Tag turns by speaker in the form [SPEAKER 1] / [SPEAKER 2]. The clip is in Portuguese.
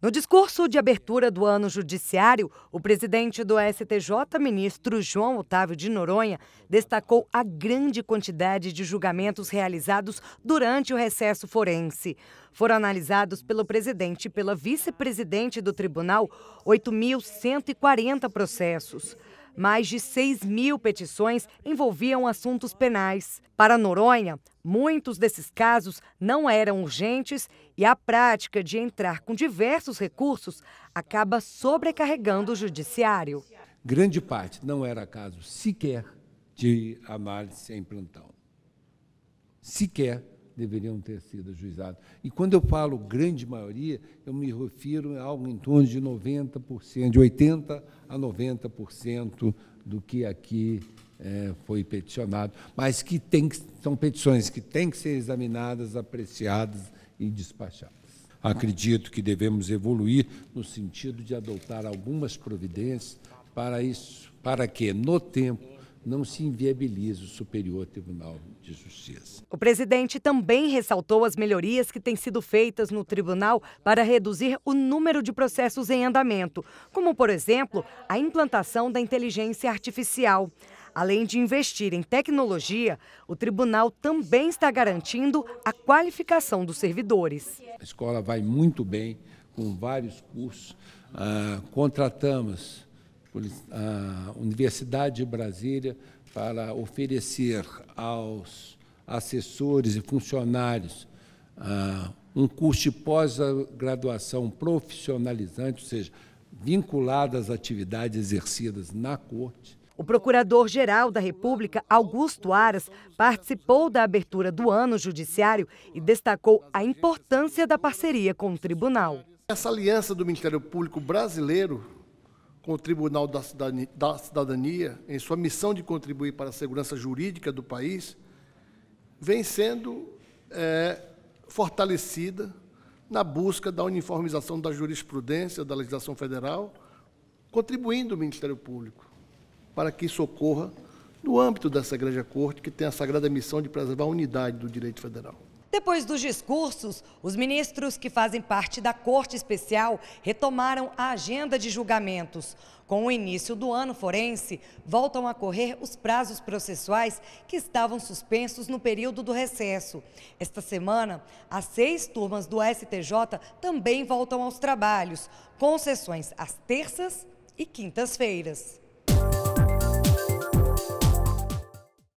[SPEAKER 1] No discurso de abertura do ano judiciário, o presidente do STJ, ministro João Otávio de Noronha, destacou a grande quantidade de julgamentos realizados durante o recesso forense. Foram analisados pelo presidente e pela vice-presidente do tribunal 8.140 processos mais de 6 mil petições envolviam assuntos penais. Para Noronha, muitos desses casos não eram urgentes e a prática de entrar com diversos recursos acaba sobrecarregando o judiciário.
[SPEAKER 2] Grande parte não era caso sequer de análise em plantão. Sequer deveriam ter sido ajuizados. E quando eu falo grande maioria, eu me refiro a algo em torno de 90%, de 80% a 90% do que aqui é, foi peticionado, mas que, tem que são petições que têm que ser examinadas, apreciadas e despachadas. Acredito que devemos evoluir no sentido de adotar algumas providências para isso, para que, no tempo não se inviabiliza o Superior Tribunal de Justiça.
[SPEAKER 1] O presidente também ressaltou as melhorias que têm sido feitas no tribunal para reduzir o número de processos em andamento, como, por exemplo, a implantação da inteligência artificial. Além de investir em tecnologia, o tribunal também está garantindo a qualificação dos servidores.
[SPEAKER 2] A escola vai muito bem com vários cursos. Ah, contratamos a Universidade de Brasília para oferecer aos assessores e funcionários ah, um curso de pós-graduação profissionalizante, ou seja, vinculado às atividades exercidas na Corte.
[SPEAKER 1] O Procurador-Geral da República, Augusto Aras, participou da abertura do ano judiciário e destacou a importância da parceria com o tribunal.
[SPEAKER 3] Essa aliança do Ministério Público brasileiro com o Tribunal da Cidadania, da Cidadania, em sua missão de contribuir para a segurança jurídica do país, vem sendo é, fortalecida na busca da uniformização da jurisprudência da legislação federal, contribuindo o Ministério Público para que isso ocorra no âmbito dessa Igreja Corte, que tem a sagrada missão de preservar a unidade do direito federal.
[SPEAKER 1] Depois dos discursos, os ministros que fazem parte da Corte Especial retomaram a agenda de julgamentos. Com o início do ano forense, voltam a correr os prazos processuais que estavam suspensos no período do recesso. Esta semana, as seis turmas do STJ também voltam aos trabalhos, com sessões às terças e quintas-feiras.